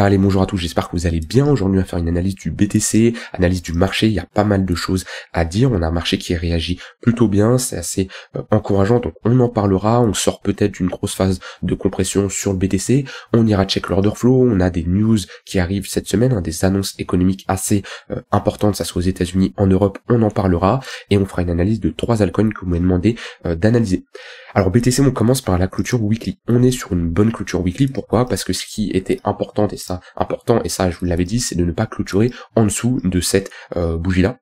Allez, bonjour à tous, j'espère que vous allez bien. Aujourd'hui, on va faire une analyse du BTC, analyse du marché. Il y a pas mal de choses à dire. On a un marché qui réagit plutôt bien, c'est assez euh, encourageant. Donc, on en parlera. On sort peut-être d'une grosse phase de compression sur le BTC. On ira check l'order flow. On a des news qui arrivent cette semaine, hein, des annonces économiques assez euh, importantes. Ça soit aux États-Unis, en Europe, on en parlera et on fera une analyse de trois altcoins que vous m'avez demandé euh, d'analyser. Alors BTC, on commence par la clôture weekly. On est sur une bonne clôture weekly. Pourquoi Parce que ce qui était important et ça important, et ça je vous l'avais dit, c'est de ne pas clôturer en dessous de cette euh, bougie-là.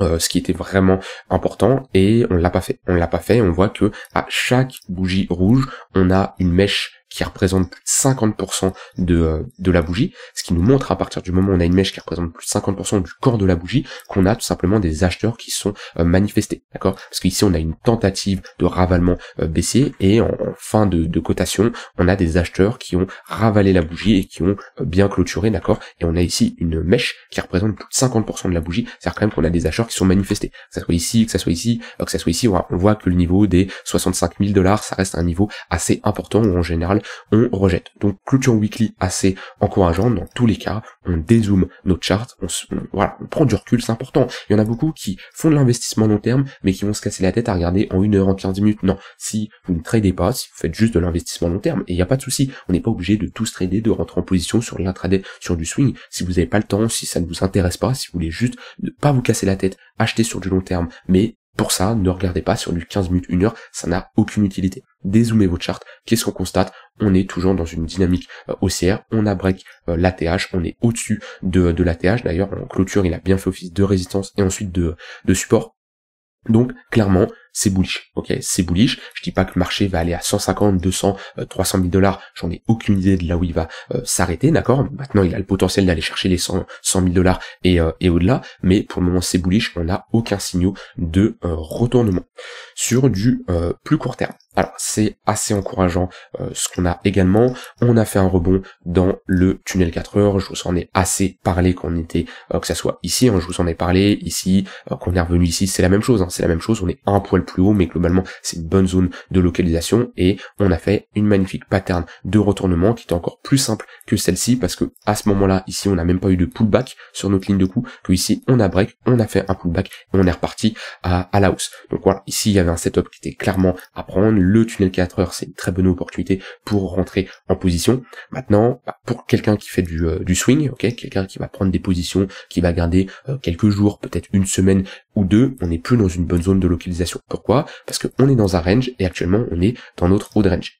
Euh, ce qui était vraiment important et on l'a pas fait. On l'a pas fait. On voit que à chaque bougie rouge, on a une mèche qui représente 50% euh, de, la bougie, ce qui nous montre à partir du moment où on a une mèche qui représente plus de 50% du corps de la bougie, qu'on a tout simplement des acheteurs qui sont euh, manifestés, d'accord Parce qu'ici on a une tentative de ravalement euh, baissier et en, fin de, cotation, on a des acheteurs qui ont ravalé la bougie et qui ont bien clôturé, d'accord Et on a ici une mèche qui représente plus de 50% de la bougie, c'est-à-dire quand même qu'on a des acheteurs qui sont manifestés, que ça soit ici, que ça soit ici, que ça soit ici, on voit que le niveau des 65 000 dollars, ça reste un niveau assez important où en général on rejette. Donc clôture weekly assez encourageante dans tous les cas, on dézoome nos charts, on, voilà, on prend du recul, c'est important. Il y en a beaucoup qui font de l'investissement long terme, mais qui vont se casser la tête à regarder en une heure, en 15 minutes. Non, si vous ne tradez pas, si vous faites juste de l'investissement long terme, et il n'y a pas de souci, on n'est pas obligé de tous trader, de rentrer en position sur l'intraday, sur du swing. Si vous n'avez pas le temps, si ça ne vous intéresse pas, si vous voulez juste ne pas vous casser la tête, acheter sur du long terme, mais pour ça, ne regardez pas sur du 15 minutes, 1 heure, ça n'a aucune utilité. Dézoomez votre charte, qu'est-ce qu'on constate On est toujours dans une dynamique euh, haussière, on a break euh, l'ATH, on est au-dessus de, l'ATH, d'ailleurs en clôture il a bien fait office de résistance et ensuite de support. Donc clairement, c'est bullish. Ok, c'est bullish. Je dis pas que le marché va aller à 150, 200, 300 000 dollars. J'en ai aucune idée de là où il va euh, s'arrêter, d'accord. Maintenant, il a le potentiel d'aller chercher les 100, 000 dollars et, euh, et au-delà. Mais pour le moment, c'est bullish. On n'a aucun signaux de euh, retournement sur du plus court terme. Alors, c'est assez encourageant ce qu'on a également. On a fait un rebond dans le tunnel 4 heures. Je vous en ai assez parlé qu'on était, que ça soit ici, hein. je vous en ai parlé ici, qu'on est revenu ici. C'est la même chose. Hein. c'est la même chose. On est un point plus haut, mais globalement c'est une bonne zone de localisation et on a fait une magnifique pattern de retournement qui est encore plus simple que celle-ci parce que à ce moment-là, ici on n'a même pas eu de pullback sur notre ligne de coup, que ici on a break, on a fait un pullback et on est reparti à, la hausse. Donc voilà, ici il y avait un setup qui était clairement à prendre, le tunnel 4 heures c'est une très bonne opportunité pour rentrer en position. Maintenant, bah, pour quelqu'un qui fait euh, du, swing, ok, quelqu'un qui va prendre des positions, qui va garder euh, quelques jours, peut-être une semaine ou deux, on n'est plus dans une bonne zone de localisation. Pourquoi Parce qu'on est dans un range et actuellement on est dans notre road range.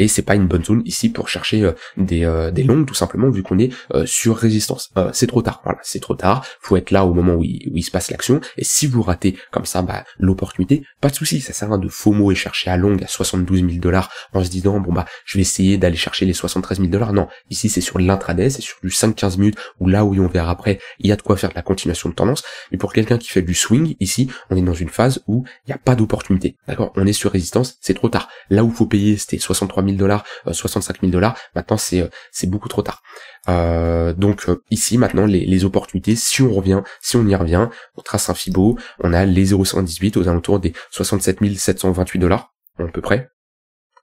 Et c'est pas une bonne zone ici pour chercher euh, des, euh, des longues tout simplement vu qu'on est euh, sur résistance. c'est trop tard, voilà, c'est trop tard. Faut être là au moment où il, se passe l'action. Et si vous ratez comme ça bah, l'opportunité, pas de souci, ça sert à de faux mots et chercher à longue à 72 000 dollars en se disant bon bah je vais essayer d'aller chercher les 73 000 dollars. Non, ici c'est sur l'intraday, c'est sur du 5-15 minutes ou là où on verra après, il y a de quoi faire de la continuation de tendance. Mais pour quelqu'un qui fait du swing, ici on est dans une phase où il n'y a pas d'opportunité. D'accord, on est sur résistance, c'est trop tard. Là où faut payer, c'était 63 000 dollars, 65 euh, 000 dollars. Maintenant, c'est euh, c'est beaucoup trop tard. Euh, donc ici maintenant les, opportunités, si on revient, si on y revient, on trace un FIBO, on a les 0,118 aux alentours des 67 728 dollars à peu près.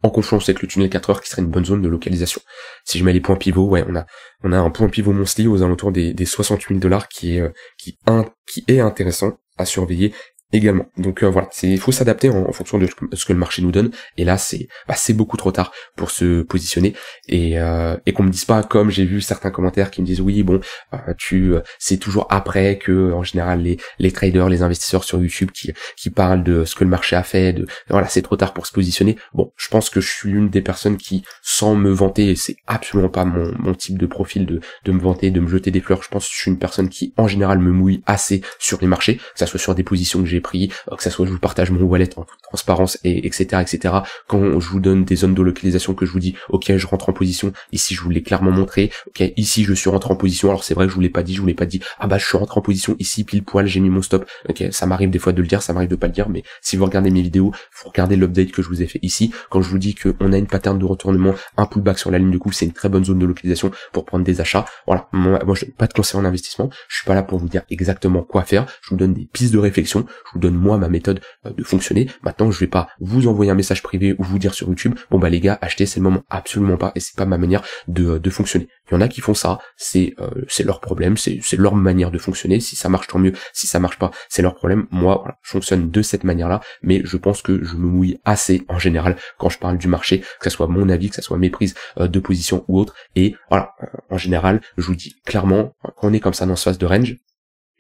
En confiance avec le tunnel 4 heures qui serait une bonne zone de localisation. Si je mets les points pivots, ouais, on a on a un point pivot monthly aux alentours des, des 68 000 dollars qui est qui, un, qui est intéressant à surveiller également. Donc euh, voilà, il faut s'adapter en, fonction de ce que le marché nous donne. Et là, c'est bah, beaucoup trop tard pour se positionner et, euh, et qu'on me dise pas comme j'ai vu certains commentaires qui me disent oui bon euh, tu euh, c'est toujours après que en général les les traders, les investisseurs sur YouTube qui qui parlent de ce que le marché a fait. De voilà, c'est trop tard pour se positionner. Bon, je pense que je suis l'une des personnes qui sans me vanter, c'est absolument pas mon, mon type de profil de de me vanter, de me jeter des fleurs. Je pense que je suis une personne qui en général me mouille assez sur les marchés, que ça soit sur des positions que j'ai prix, euh, que ça soit je vous partage mon wallet en transparence, et etc. etc. Quand je vous donne des zones de localisation que je vous dis, ok, je rentre en position, ici je vous l'ai clairement montré, ok, ici je suis rentré en position, alors c'est vrai que je vous l'ai pas dit, je vous l'ai pas dit, ah bah je suis rentré en position ici, pile poil, j'ai mis mon stop, ok, ça m'arrive des fois de le dire, ça m'arrive de pas le dire, mais si vous regardez mes vidéos, vous regardez l'update que je vous ai fait ici, quand je vous dis qu'on a une pattern de retournement, un pullback sur la ligne du coup, c'est une très bonne zone de localisation pour prendre des achats, voilà, moi, moi je n'ai pas de conseil en investissement, je suis pas là pour vous dire exactement quoi faire, je vous donne des pistes de réflexion, je vous donne moi ma méthode euh, de fonctionner. Maintenant, je vais pas vous envoyer un message privé ou vous dire sur YouTube, bon bah les gars, achetez, c'est le moment. Absolument pas, et c'est pas ma manière de, euh, de, fonctionner. Il y en a qui font ça, c'est euh, c'est leur problème, c'est leur manière de fonctionner. Si ça marche, tant mieux. Si ça marche pas, c'est leur problème. Moi, je fonctionne de cette manière-là, mais je pense que je me mouille assez en général quand je parle du marché, que ce soit mon avis, que ce soit mes prises de position ou autre. Et voilà, en général, je vous dis clairement, quand on est comme ça dans ce phase de range,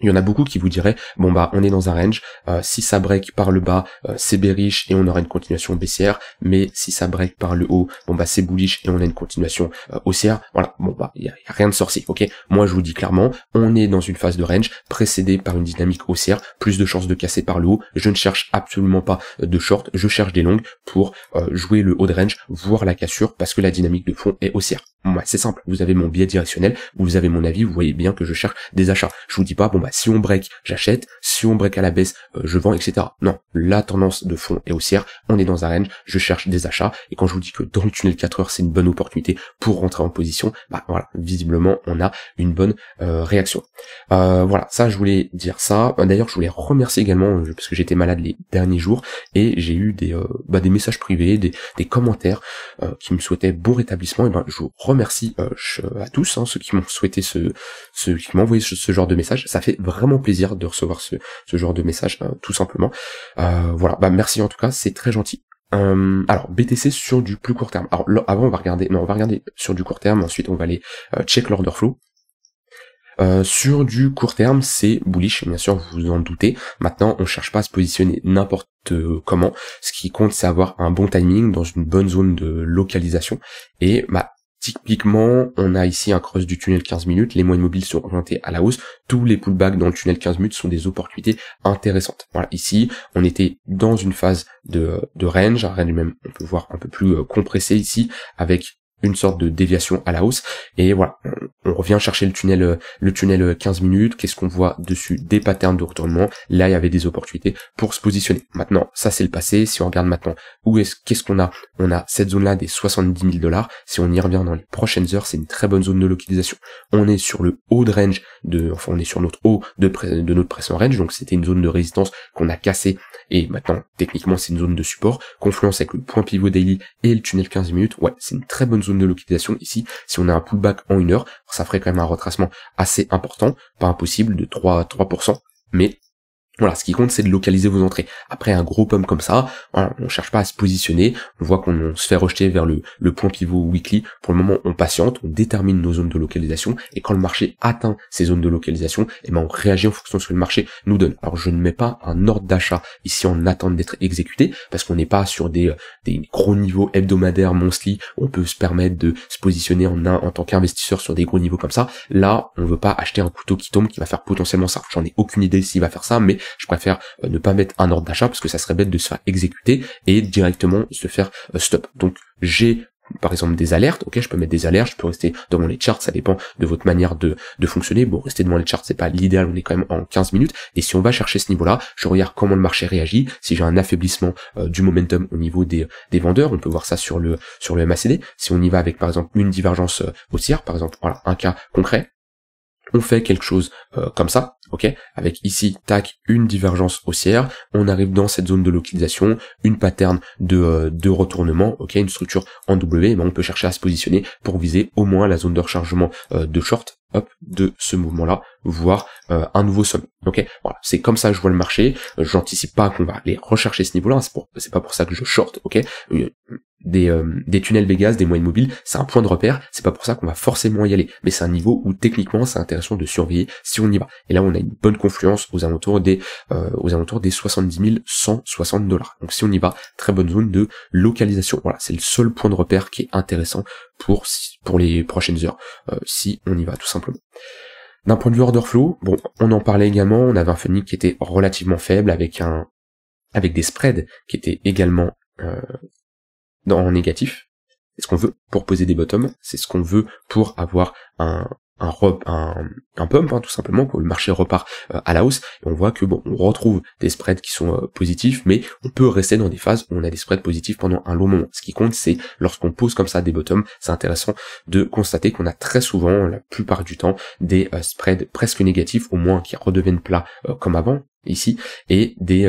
il y en a beaucoup qui vous diraient, bon bah on est dans un range, euh, si ça break par le bas, euh, c'est bearish et on aura une continuation baissière, mais si ça break par le haut, bon bah c'est bullish et on a une continuation euh, haussière. Voilà, bon bah il n'y a, rien de sorcier, ok Moi je vous dis clairement, on est dans une phase de range précédée par une dynamique haussière, plus de chances de casser par le haut, je ne cherche absolument pas de short, je cherche des longues pour jouer le haut de range, voir la cassure, parce que la dynamique de fond est haussière. Bah, c'est simple. Vous avez mon biais directionnel, vous avez mon avis, vous voyez bien que je cherche des achats. Je vous dis pas, bon bah, si on break, j'achète, si on break à la baisse, euh, je vends, etc. Non. La tendance de fond est haussière, on est dans un range, je cherche des achats, et quand je vous dis que dans le tunnel 4 heures, c'est une bonne opportunité pour rentrer en position, bah voilà, visiblement, on a une bonne euh, réaction. Euh, voilà, ça, je voulais dire ça. D'ailleurs, je voulais remercier également, parce que j'étais malade les derniers jours, et j'ai eu des, bah, messages privés, des, commentaires qui me souhaitaient bon rétablissement, et ben, je vous remercie euh, à tous hein, ceux qui m'ont souhaité ce, ceux qui m'ont envoyé ce, genre de message. Ça fait vraiment plaisir de recevoir ce, ce genre de message, hein, tout simplement. Euh, voilà, bah merci en tout cas, c'est très gentil. Euh, alors BTC sur du plus court terme. Alors avant on va regarder, non on va regarder sur du court terme. Ensuite on va aller check l'order flow. sur du court terme, c'est bullish, bien sûr, vous vous en doutez. Maintenant, on cherche pas à se positionner n'importe comment. Ce qui compte, c'est avoir un bon timing dans une bonne zone de localisation. Et bah, Typiquement, on a ici un cross du tunnel 15 minutes, les moyennes mobiles sont orientés à la hausse, tous les pullbacks dans le tunnel 15 minutes sont des opportunités intéressantes. Voilà, ici, on était dans une phase de, de range, un range même, on peut voir un peu plus euh, compressé ici, avec une sorte de déviation à la hausse. Et voilà, on, revient chercher le tunnel, euh, le tunnel 15 euh, minutes. Qu'est-ce qu'on voit dessus Des patterns de retournement. Là, il y avait des opportunités pour se positionner. Maintenant, ça c'est le passé. Si on regarde maintenant, où est-ce qu'est-ce qu'on a On a cette zone-là des 70 000 dollars. Si on y revient dans les prochaines heures, c'est une très bonne zone de localisation. On est sur le haut de range de, enfin, on est sur notre haut de, de notre pression range. Donc c'était une zone de résistance qu'on a cassée. Et maintenant, techniquement, c'est une zone de support. Confluence avec le point pivot daily et le tunnel 15 minutes. Ouais, c'est une très bonne zone de localisation ici. Si on a un pullback en une heure, ça ferait quand même un retracement assez important, pas impossible de 3, 3%, mais voilà, ce qui compte, c'est de localiser vos entrées. Après un gros pump comme ça, hein, on ne cherche pas à se positionner, on voit qu'on se fait rejeter vers le, le point pivot weekly. Pour le moment, on patiente, on détermine nos zones de localisation, et quand le marché atteint ces zones de localisation, et eh ben on réagit en fonction de ce que le marché nous donne. Alors je ne mets pas un ordre d'achat ici en attente d'être exécuté, parce qu'on n'est pas sur des, euh, des gros niveaux hebdomadaires, monthly, on peut se permettre de se positionner en, en tant qu'investisseur sur des gros niveaux comme ça. Là, on ne veut pas acheter un couteau qui tombe qui va faire potentiellement ça. J'en ai aucune idée s'il va faire ça, mais je préfère euh, ne pas mettre un ordre d'achat parce que ça serait bête de se faire exécuter et directement se faire euh, stop. Donc j'ai par exemple des alertes, ok, je peux mettre des alertes, je peux rester devant les charts, ça dépend de votre manière de, fonctionner. Bon, rester devant les charts, c'est pas l'idéal, on est quand même en 15 minutes. Et si on va chercher ce niveau-là, je regarde comment le marché réagit. Si j'ai un affaiblissement euh, du momentum au niveau des, des vendeurs, on peut voir ça sur le sur le MACD. Si on y va avec par exemple une divergence haussière, par exemple, voilà, un cas concret, on fait quelque chose euh, comme ça, ok Avec ici, tac, une divergence haussière, on arrive dans cette zone de localisation, une pattern de, euh, de retournement, ok Une structure en W, eh ben, on peut chercher à se positionner pour viser au moins la zone de rechargement euh, de short, hop, de ce mouvement-là, voire un nouveau sommet. Ok, voilà, c'est comme ça que je vois le marché. J'anticipe pas qu'on va aller rechercher ce niveau-là. Hein, c'est, c'est pas pour ça que je short. Ok, euh, des, tunnels Vegas, des moyennes mobiles, c'est un point de repère, c'est pas pour ça qu'on va forcément y aller, mais c'est un niveau où techniquement c'est intéressant de surveiller si on y va. Et là on a une bonne confluence aux alentours des euh, aux alentours des 70 160 dollars. Donc si on y va, très bonne zone de localisation. Voilà, c'est le seul point de repère qui est intéressant pour pour les prochaines heures euh, si on y va tout simplement. D'un point de vue order flow, bon, on en parlait également, on avait un funding qui était relativement faible avec un avec des spreads qui étaient également euh, dans, négatif. C'est ce qu'on veut pour poser des bottoms, c'est ce qu'on veut pour avoir un, un, un, un pump, hein, tout simplement, pour le marché repart euh, à la hausse. Et on voit que bon, on retrouve des spreads qui sont euh, positifs, mais on peut rester dans des phases où on a des spreads positifs pendant un long moment. Ce qui compte, c'est lorsqu'on pose comme ça des bottoms, c'est intéressant de constater qu'on a très souvent, la plupart du temps, des euh, spreads presque négatifs, au moins qui redeviennent plats comme avant ici, et des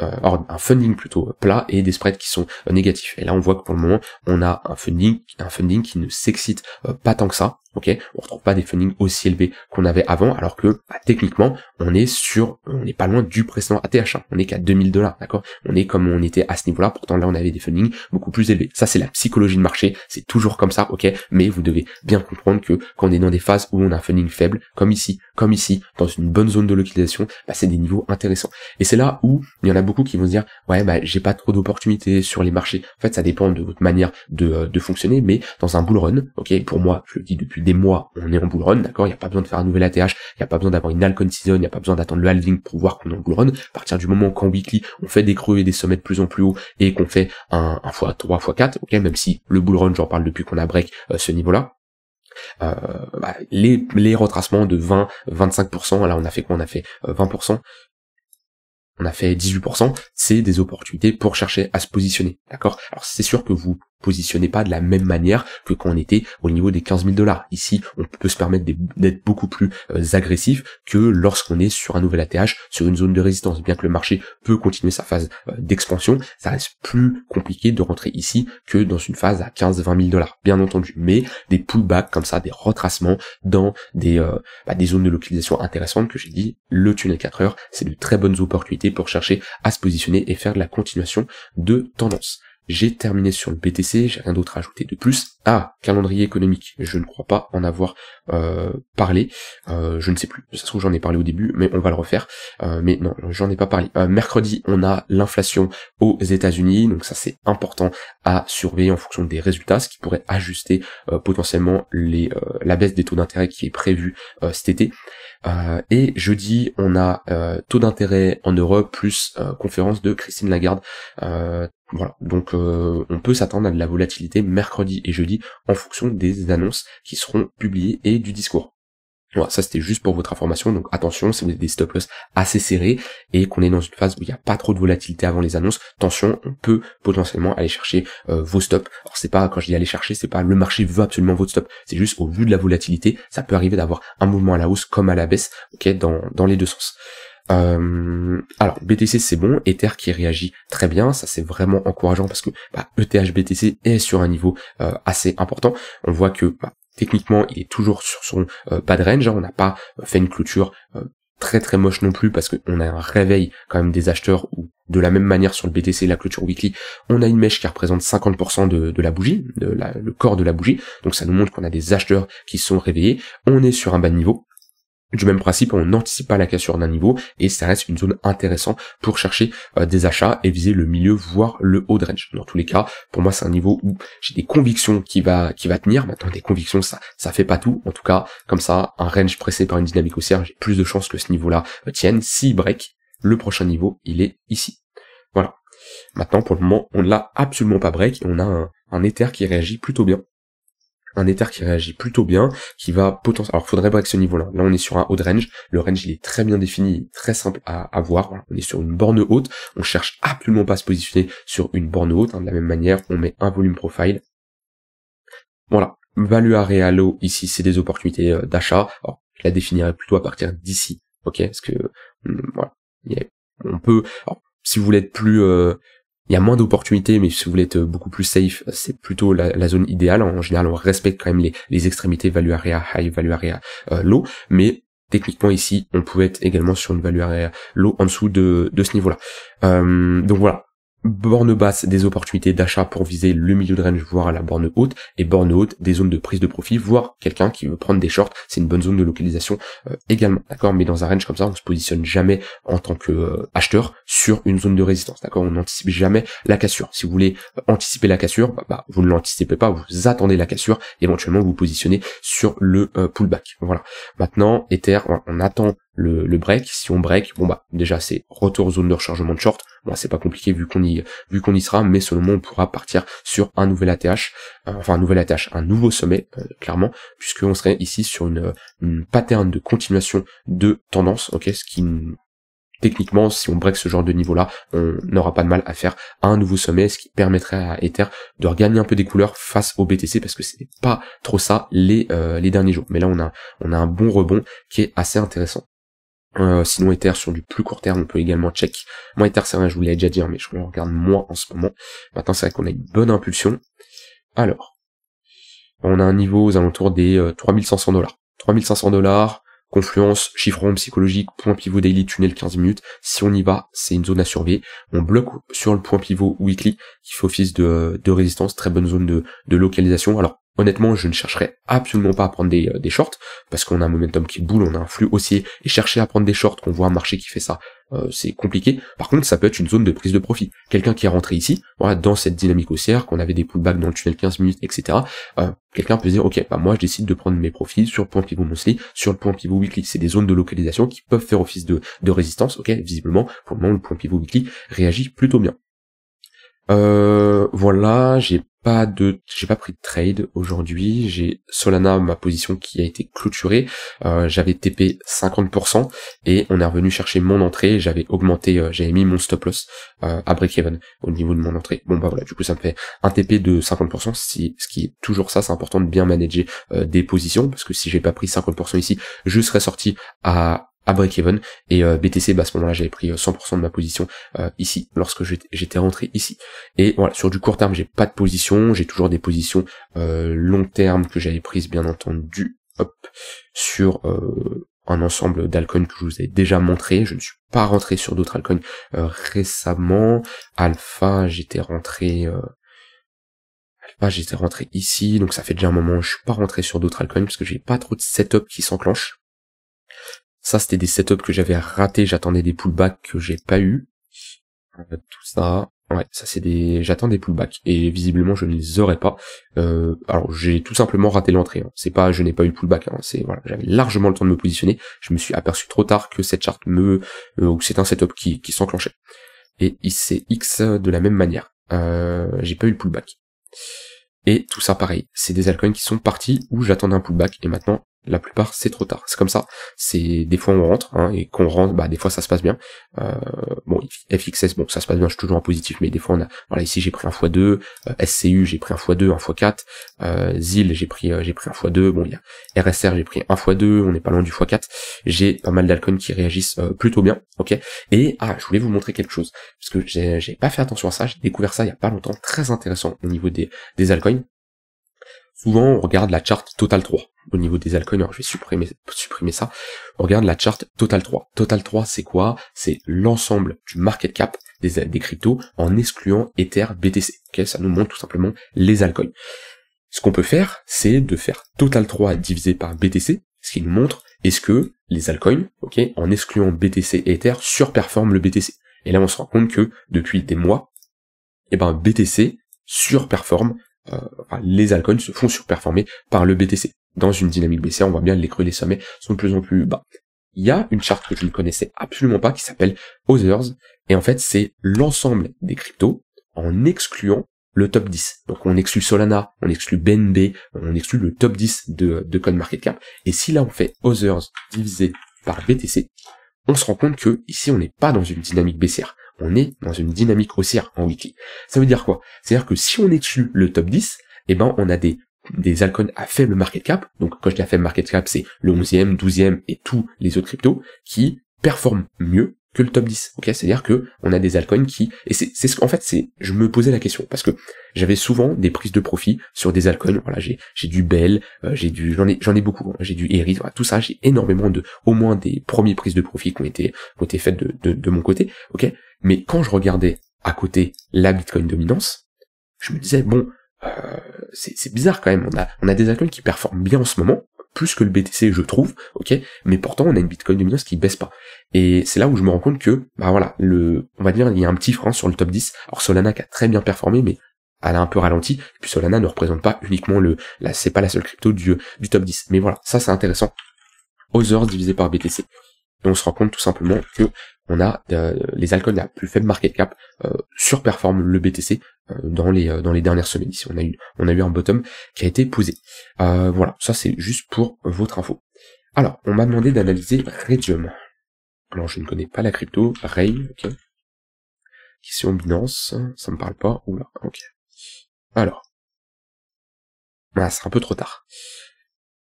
euh, or, un funding plutôt plat et des spreads qui sont euh, négatifs. Et là, on voit que pour le moment, on a un funding, un funding qui ne s'excite euh, pas tant que ça. Ok, on retrouve pas des fundings aussi élevés qu'on avait avant, alors que bah, techniquement, on est sur, on n'est pas loin du précédent ATH. 1 hein. On est qu'à 2000 dollars, d'accord On est comme on était à ce niveau-là. Pourtant, là, on avait des fundings beaucoup plus élevés. Ça, c'est la psychologie de marché. C'est toujours comme ça, ok Mais vous devez bien comprendre que quand on est dans des phases où on a un funding faible, comme ici, comme ici, dans une bonne zone de localisation, bah, c'est des niveaux intéressants. Et c'est là où il y en a beaucoup qui vont se dire ouais bah j'ai pas trop d'opportunités sur les marchés. En fait ça dépend de votre manière de, euh, de fonctionner, mais dans un bull run, ok, pour moi, je le dis depuis des mois, on est en bull run, d'accord, il n'y a pas besoin de faire un nouvel ATH, il n'y a pas besoin d'avoir une Alcon season, il n'y a pas besoin d'attendre le halving pour voir qu'on est en bull run. À partir du moment qu'en weekly, on fait des creux et des sommets de plus en plus haut et qu'on fait un, un fois 3 fois 4, ok, même si le bull run, j'en parle depuis qu'on a break euh, ce niveau-là, euh, bah, les, les retracements de 20-25%, là on a fait quoi On a fait 20%, on a fait 18%, c'est des opportunités pour chercher à se positionner, d'accord Alors c'est sûr que vous positionner pas de la même manière que quand on était au niveau des 15 000 dollars. Ici, on peut se permettre d'être beaucoup plus euh, agressif que lorsqu'on est sur un nouvel ATH, sur une zone de résistance. Bien que le marché peut continuer sa phase euh, d'expansion, ça reste plus compliqué de rentrer ici que dans une phase à 15-20 000 dollars, bien entendu. Mais des pullbacks comme ça, des retracements dans des, euh, bah, des zones de localisation intéressantes que j'ai dit, le tunnel 4 heures, c'est de très bonnes opportunités pour chercher à se positionner et faire de la continuation de tendance. J'ai terminé sur le BTC, j'ai rien d'autre à ajouter de plus. Ah, calendrier économique, je ne crois pas en avoir euh, parlé. Euh, je ne sais plus, ça se trouve j'en ai parlé au début, mais on va le refaire. Euh, mais non, j'en ai pas parlé. mercredi, on a l'inflation aux États-Unis, donc ça c'est important à surveiller en fonction des résultats, ce qui pourrait ajuster potentiellement les, la baisse des taux d'intérêt qui est prévue cet été. et jeudi, on a taux d'intérêt en Europe plus conférence de Christine Lagarde voilà, donc euh, on peut s'attendre à de la volatilité mercredi et jeudi en fonction des annonces qui seront publiées et du discours. Voilà, ça c'était juste pour votre information, donc attention si vous avez des stop loss assez serrés et qu'on est dans une phase où il n'y a pas trop de volatilité avant les annonces, attention, on peut potentiellement aller chercher euh, vos stops. Alors c'est pas quand je dis aller chercher, c'est pas le marché veut absolument votre stop, c'est juste au vu de la volatilité, ça peut arriver d'avoir un mouvement à la hausse comme à la baisse, ok, dans, dans les deux sens. Euh, alors BTC c'est bon, Ether qui réagit très bien, ça c'est vraiment encourageant parce que bah, ETH BTC est sur un niveau euh, assez important. On voit que bah, techniquement il est toujours sur son euh, range, hein. on n'a pas euh, fait une clôture très très moche non plus parce qu'on a un réveil quand même des acheteurs ou de la même manière sur le BTC la clôture weekly on a une mèche qui représente 50% de, la bougie, de le corps de la bougie donc ça nous montre qu'on a des acheteurs qui sont réveillés, on est sur un bas niveau du même principe, on n'anticipe pas la cassure d'un niveau et ça reste une zone intéressante pour chercher euh, des achats et viser le milieu voire le haut de range. Dans tous les cas, pour moi c'est un niveau où j'ai des convictions qui va qui va tenir. Maintenant des convictions ça ça fait pas tout. En tout cas comme ça un range pressé par une dynamique haussière, j'ai plus de chances que ce niveau-là euh, tienne. Si break, le prochain niveau il est ici. Voilà. Maintenant pour le moment on ne l'a absolument pas break et on a un, un éther qui réagit plutôt bien un éther qui réagit plutôt bien, qui va potentiellement... Alors faudrait pas ce niveau-là. Là on est sur un haut de range, le range il est très bien défini, très simple à, avoir. On est sur une borne haute, on cherche absolument pas à se positionner sur une borne haute. Hein. De la même manière, on met un volume profile. Voilà. Value à Realo, ici c'est des opportunités euh, d'achat. Alors, je la définirais plutôt à partir d'ici. Ok, parce que hmm, voilà. On peut. si vous voulez être plus euh, il y a moins d'opportunités, mais si vous voulez être beaucoup plus safe, c'est plutôt la, zone idéale. En général, on respecte quand même les, extrémités value area high, value area euh, low, mais techniquement ici, on pouvait être également sur une value area low en dessous de, ce niveau-là. Euh, donc voilà, borne basse des opportunités d'achat pour viser le milieu de range voire à la borne haute et borne haute des zones de prise de profit voire quelqu'un qui veut prendre des shorts c'est une bonne zone de localisation euh, également d'accord mais dans un range comme ça on se positionne jamais en tant que euh, acheteur sur une zone de résistance d'accord on n'anticipe jamais la cassure si vous voulez euh, anticiper la cassure bah, bah, vous ne l'anticipez pas vous attendez la cassure éventuellement vous positionnez sur le pullback voilà maintenant Ether on attend le, break. Si on break, bon bah déjà c'est retour zone de rechargement de short. Bon c'est pas compliqué vu qu'on y vu qu'on y sera, mais seulement on pourra partir sur un nouvel ATH, euh, enfin un nouvel ATH, un nouveau sommet clairement, euh, clairement, puisqu'on serait ici sur une, une pattern de continuation de tendance, ok, ce qui techniquement, si on break ce genre de niveau-là, on n'aura pas de mal à faire un nouveau sommet, ce qui permettrait à Ether de regagner un peu des couleurs face au BTC, parce que n'est pas trop ça les, euh, les derniers jours. Mais là, on a, on a un bon rebond qui est assez intéressant. Euh, sinon Ether sur du plus court terme, on peut également check. Moi Ether c'est rien, je vous l'ai déjà dit, hein, mais je regarde moins en ce moment. Maintenant c'est vrai qu'on a une bonne impulsion. Alors, on a un niveau aux alentours des 3500 euh, dollars. 3500 dollars, confluence, chiffron psychologique, point pivot daily, tunnel 15 minutes. Si on y va, c'est une zone à surveiller. On bloque sur le point pivot weekly qui fait office de, résistance, très bonne zone de, de localisation. Alors Honnêtement, je ne chercherai absolument pas à prendre euh, des, shorts, parce qu'on a un momentum qui boule, on a un flux haussier, et chercher à prendre des shorts, qu'on voit un marché qui fait ça, euh, c'est compliqué. Par contre, ça peut être une zone de prise de profit. Quelqu'un qui est rentré ici, voilà, dans cette dynamique haussière, qu'on avait des pullbacks dans le tunnel 15 minutes, etc. Euh, quelqu'un peut se dire, ok, bah moi je décide de prendre mes profits sur le point pivot monthly, sur le point pivot weekly. C'est des zones de localisation qui peuvent faire office de, résistance. Ok, visiblement, pour le moment, le point pivot weekly réagit plutôt bien. voilà, j'ai pas de, j'ai pas pris de trade aujourd'hui. J'ai Solana, ma position qui a été clôturée. Euh, j'avais TP 50% et on est revenu chercher mon entrée. J'avais augmenté, euh, j'avais mis mon stop loss euh, à break even au niveau de mon entrée. Bon bah voilà, du coup ça me fait un TP de 50%. Si, ce qui est toujours ça, c'est important de bien manager des positions parce que si j'ai pas pris 50% ici, je serais sorti à à break-even et euh, BTC bah, à ce moment-là j'avais pris 100% euh, de ma position euh, ici lorsque j'étais rentré ici et voilà sur du court terme j'ai pas de position j'ai toujours des positions long terme que j'avais prises bien entendu hop, sur un ensemble d'alcoins que je vous ai déjà montré je ne suis pas rentré sur d'autres alcoins récemment alpha j'étais rentré Alpha, j'étais rentré ici, donc ça fait déjà un moment, je suis pas rentré sur d'autres alcoins, parce que j'ai pas trop de setup qui s'enclenche. Ça, c'était des setups que j'avais ratés. J'attendais des pullbacks que j'ai pas eu. Euh, tout ça. Ouais, ça c'est des. J'attends des pullbacks et visiblement je ne les aurais pas. Euh, alors j'ai tout simplement raté l'entrée. Hein. C'est pas, je n'ai pas eu le pullback. Hein. C'est voilà, j'avais largement le temps de me positionner. Je me suis aperçu trop tard que cette charte me euh, ou que c'est un setup qui, qui s'enclenchait. Et X de la même manière. j'ai pas eu le pullback. Et tout ça pareil, c'est des altcoins qui sont partis où j'attendais un pullback et maintenant la plupart c'est trop tard. C'est comme ça. C'est des fois on rentre hein, et qu'on rentre, bah des fois ça se passe bien. Euh, bon FXS, bon ça se passe bien, je suis toujours en positif, mais des fois on a, voilà ici j'ai pris un x2, euh, SCU j'ai pris un x2, un x4, euh, ZIL j'ai pris euh, j'ai pris un x2, bon il y a RSR j'ai pris un x2, on n'est pas loin du x4. J'ai pas mal d'alcoins qui réagissent plutôt bien, ok. Et ah je voulais vous montrer quelque chose parce que j'ai pas fait attention à ça, j'ai découvert ça il y a pas longtemps, très intéressant au niveau des des souvent on regarde la charte Total 3 au niveau des alcools. je vais supprimer, supprimer ça. On regarde la charte Total 3. Total 3 c'est quoi C'est l'ensemble du market cap des, cryptos en excluant Ether, BTC. ça nous montre tout simplement les alcools. Ce qu'on peut faire, c'est de faire Total 3 divisé par BTC, ce qui nous montre est-ce que les altcoins, ok, en excluant BTC et Ether, surperforment le BTC. Et là, on se rend compte que depuis des mois, eh ben BTC surperforme euh, les altcoins se font surperformer par le BTC. Dans une dynamique baissière, on voit bien les creux, les sommets sont de plus en plus bas. Il y a une charte que je ne connaissais absolument pas qui s'appelle Others, et en fait c'est l'ensemble des cryptos en excluant le top 10. Donc on exclut Solana, on exclut BNB, on exclut le top 10 de, de Cap. Et si là on fait Others divisé par BTC, on se rend compte que ici on n'est pas dans une dynamique baissière, on est dans une dynamique haussière en wiki. Ça veut dire quoi C'est-à-dire que si on est dessus le top 10, eh ben on a des des altcoins à faible market cap, donc quand je dis à faible market cap, c'est le 11e, 12e et tous les autres cryptos qui performent mieux que le top 10. Ok, c'est-à-dire que on a des altcoins qui et c'est c'est ce qu'en fait c'est je me posais la question parce que j'avais souvent des prises de profit sur des altcoins. Voilà, j'ai j'ai du Bell, euh, j'ai du j'en ai j'en ai beaucoup, hein, j'ai du Eris, voilà, tout ça, j'ai énormément de au moins des premiers prises de profit qui ont été qui ont faites de, de de mon côté. Ok, mais quand je regardais à côté la Bitcoin dominance, je me disais bon euh, c'est bizarre quand même. On a, on a des altcoins qui performent bien en ce moment, plus que le BTC, je trouve, ok, mais pourtant on a une Bitcoin dominance qui baisse pas. Et c'est là où je me rends compte que, bah voilà, le, on va dire, il y a un petit frein sur le top 10. Alors Solana qui a très bien performé, mais elle a un peu ralenti. Et puis Solana ne représente pas uniquement le, là, c'est pas la seule crypto du, du top 10. Mais voilà, ça c'est intéressant. Others divisé par BTC et on se rend compte tout simplement que on a euh, les alcools à plus faible market cap euh, surperforment le BTC euh, dans les euh, dans les dernières semaines. Ici, on a eu on a eu un bottom qui a été posé. voilà, ça c'est juste pour votre info. Alors, on m'a demandé d'analyser Radium. Alors, je ne connais pas la crypto Ray, ok. Qui en Binance, ça me parle pas. Oula, ok. Alors, c'est un peu trop tard.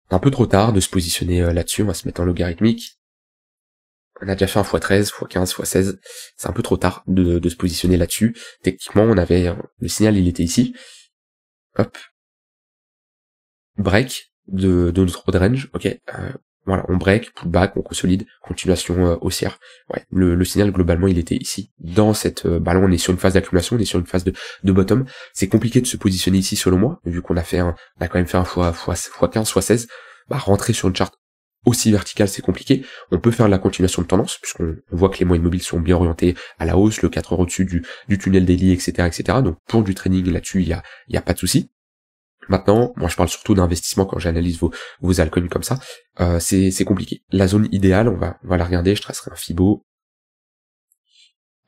Un peu trop tard de se positionner là-dessus. On va se mettre en logarithmique on a déjà fait un x13, x15, x16, c'est un peu trop tard de, se positionner là-dessus. Techniquement, on avait euh, le signal, il était ici. Hop. Break de, notre range, ok. Euh, voilà, on break, back, on consolide, continuation euh, haussière. Ouais, le, signal globalement il était ici. Dans cette ballon on est sur une phase d'accumulation, on est sur une phase de, bottom. C'est compliqué de se positionner ici selon moi, vu qu'on a fait un, on a quand même fait un fois 15, x 16. Bah rentrer sur une charte aussi vertical, c'est compliqué. On peut faire de la continuation de tendance, puisqu'on voit que les moyennes mobiles sont bien orientés à la hausse, le 4 heures au-dessus du, du tunnel des etc., etc. Donc pour du trading là-dessus, il n'y a, pas de souci. Maintenant, moi je parle surtout d'investissement quand j'analyse vos, vos comme ça, euh, c'est, compliqué. La zone idéale, on va, on la regarder, je tracerai un Fibo.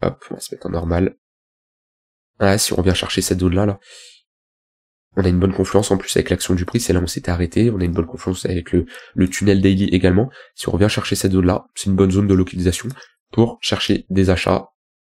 Hop, on va se mettre en normal. Ah, si on vient chercher cette zone-là, là, on a une bonne confiance en plus avec l'action du prix, c'est là où on s'était arrêté. On a une bonne confiance avec le, le tunnel daily également. Si on revient chercher cette zone-là, c'est une bonne zone de localisation pour chercher des achats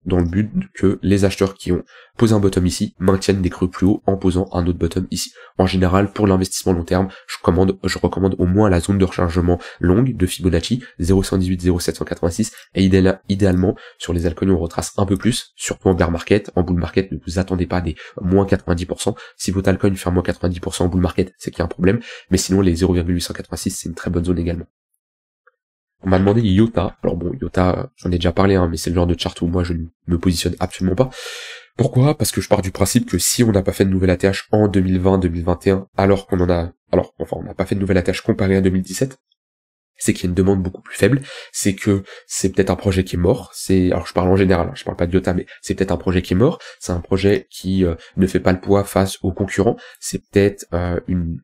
dans le but que les acheteurs qui ont posé un bottom ici maintiennent des creux plus haut en posant un autre bottom ici. En général, pour l'investissement long terme, je, commande, je recommande au moins la zone de rechargement longue de Fibonacci 0,118, 0,786 et idéalement sur les alcools, on retrace un peu plus, surtout en bear market. En bull market, ne vous attendez pas des moins 90%. Si votre alcool fait moins 90% en bull market, c'est qu'il y a un problème, mais sinon les 0,886 c'est une très bonne zone également. On m'a demandé IOTA. Alors bon, IOTA, j'en ai déjà parlé, hein, mais c'est le genre de charte où moi je ne me positionne absolument pas. Pourquoi Parce que je pars du principe que si on n'a pas fait de nouvelle ATH en 2020-2021, alors qu'on en a, alors enfin, on n'a pas fait de nouvelle ATH comparé à 2017, c'est qu'il y a une demande beaucoup plus faible, c'est que c'est peut-être un projet qui est mort, c'est alors je parle en général, hein, je parle pas de Yota, mais c'est peut-être un projet qui est mort, c'est un projet qui euh, ne fait pas le poids face aux concurrents, c'est peut-être euh, une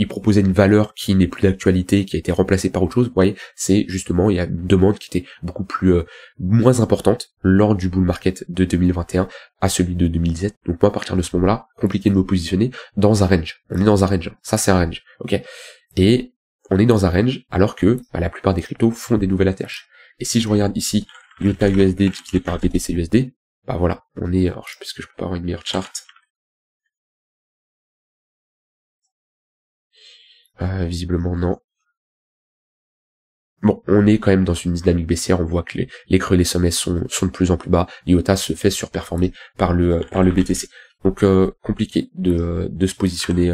il proposait une valeur qui n'est plus d'actualité, qui a été remplacée par autre chose. Vous voyez, c'est justement il y a une demande qui était beaucoup plus euh, moins importante lors du bull market de 2021 à celui de 2017. Donc moi à partir de ce moment-là, compliqué de me positionner dans un range. On est dans un range, ça c'est un range, ok. Et on est dans un range, alors que bah, la plupart des cryptos font des nouvelles ATH. Et si je regarde ici IOTA USD est par BTC USD, bah voilà, on est, alors je pense que je peux pas avoir une meilleure charte. Euh, visiblement non. Bon, on est quand même dans une dynamique baissière, on voit que les, creux et les sommets sont, sont, de plus en plus bas, l'IOTA se fait surperformer par le, euh, par le BTC. Donc euh, compliqué de, de se positionner,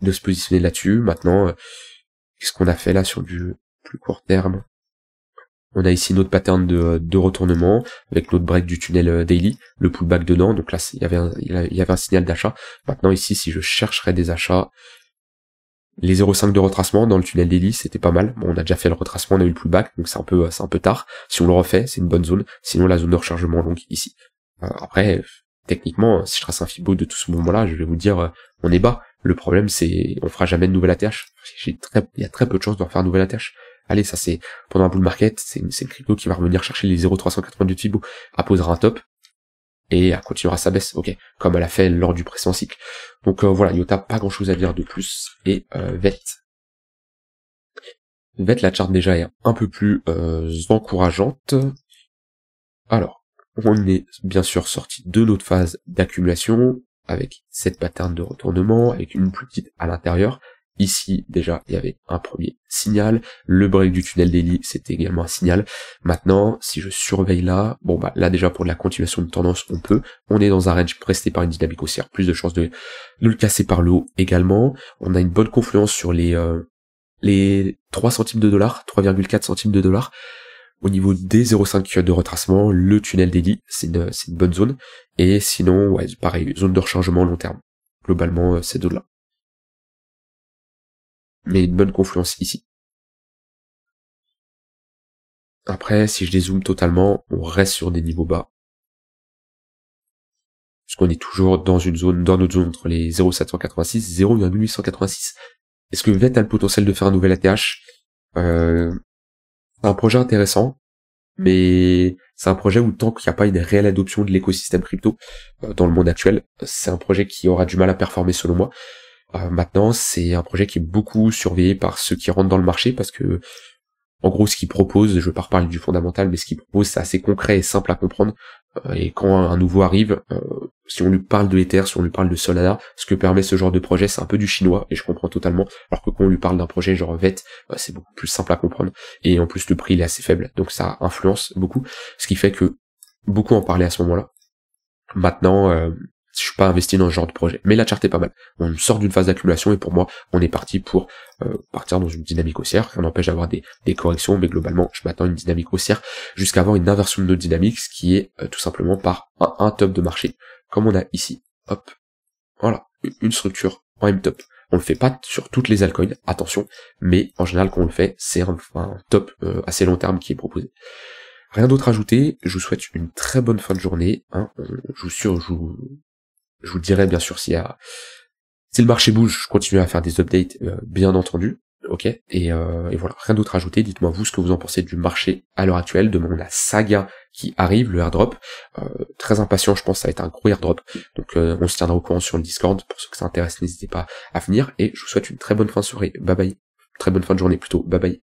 de se positionner là-dessus. Maintenant, qu'est-ce qu'on a fait là sur du plus court terme. On a ici notre pattern de, de retournement avec notre break du tunnel euh, daily, le pullback dedans. Donc là, il y avait un, il y avait un signal d'achat. Maintenant ici, si je chercherais des achats, les 0,5 de retracement dans le tunnel daily, c'était pas mal. Bon, on a déjà fait le retracement, on a eu le pullback, donc c'est un peu, c'est un peu tard. Si on le refait, c'est une bonne zone. Sinon, la zone de rechargement longue ici. Euh, après, techniquement, si je trace un fibo de tout ce moment là je vais vous dire, euh, on est bas. Le problème, c'est on fera jamais de nouvelle ATH. Il y a très peu de chances d'en faire une nouvelle ATH. Allez, ça c'est pendant un bull market, c'est une, crypto qui va revenir chercher les 0380 du Fibo, à poser un top et elle continuera sa baisse, ok, comme elle a fait lors du précédent cycle. Donc il euh, voilà, a pas grand chose à dire de plus, et euh, VET. VET, la charte déjà est un peu plus euh, encourageante. Alors, on est bien sûr sorti de notre phase d'accumulation, avec cette pattern de retournement, avec une plus petite à l'intérieur. Ici, déjà, il y avait un premier signal. Le break du tunnel d'Eli, c'était également un signal. Maintenant, si je surveille là, bon, bah, là, déjà, pour la continuation de tendance, on peut. On est dans un range presté par une dynamique haussière. Plus de chances de, le casser par le haut également. On a une bonne confluence sur les, euh, les 3 centimes de dollars, 3,4 centimes de dollars. Au niveau des 0,5 de retracement, le tunnel d'Eli, c'est une, bonne zone. Et sinon, ouais, pareil, zone de rechargement long terme. Globalement, euh, c'est de là Mais une bonne confluence ici. Après, si je dézoome totalement, on reste sur des niveaux bas. Parce qu'on est toujours dans une zone, dans notre zone entre les 0,786 et 0,886. Est-ce que va- a le potentiel de faire un nouvel ATH euh, c'est un projet intéressant, mm. mais c'est un projet où tant qu'il n'y a pas une réelle adoption de l'écosystème crypto euh, dans le monde actuel, c'est un projet qui aura du mal à performer selon moi. Euh, maintenant, c'est un projet qui est beaucoup surveillé par ceux qui rentrent dans le marché parce que, en gros, ce qu'ils proposent, je ne pas reparler du fondamental, mais ce qu'ils proposent, c'est assez concret et simple à comprendre. Euh, et quand un nouveau arrive, euh, si on lui parle de Ether, si on lui parle de Solana, ce que permet ce genre de projet, c'est un peu du chinois, et je comprends totalement. Alors que quand on lui parle d'un projet genre VET, bah, c'est beaucoup plus simple à comprendre. Et en plus, le prix, il est assez faible, donc ça influence beaucoup. Ce qui fait que beaucoup en parlaient à ce moment-là. Maintenant, euh, je suis pas investi dans ce genre de projet. Mais la charte est pas mal. On sort d'une phase d'accumulation et pour moi, on est parti pour euh, partir dans une dynamique haussière. on n'empêche d'avoir des, des, corrections, mais globalement, je m'attends à une dynamique haussière jusqu'à avoir une inversion de notre dynamique, ce qui est euh, tout simplement par un, top de marché, comme on a ici. Hop. Voilà. Une structure en M top. On le fait pas sur toutes les altcoins, attention, mais en général, quand on le fait, c'est un, top euh, assez long terme qui est proposé. Rien d'autre à ajouter, je vous souhaite une très bonne fin de journée. Hein. Je, vous, je je vous dirai bien sûr si, le marché bouge, je continue à faire des updates, euh, bien entendu. Ok euh, et, voilà, rien d'autre à ajouter. Dites-moi vous ce que vous en pensez du marché à l'heure actuelle, de mon la saga qui arrive, le airdrop. Euh, très impatient, je pense, ça va être un gros airdrop. Donc on se tiendra au courant sur le Discord. Pour ceux que ça intéresse, n'hésitez pas à venir. Et je vous souhaite une très bonne fin de soirée. Bye bye. Très bonne fin de journée plutôt. Bye bye.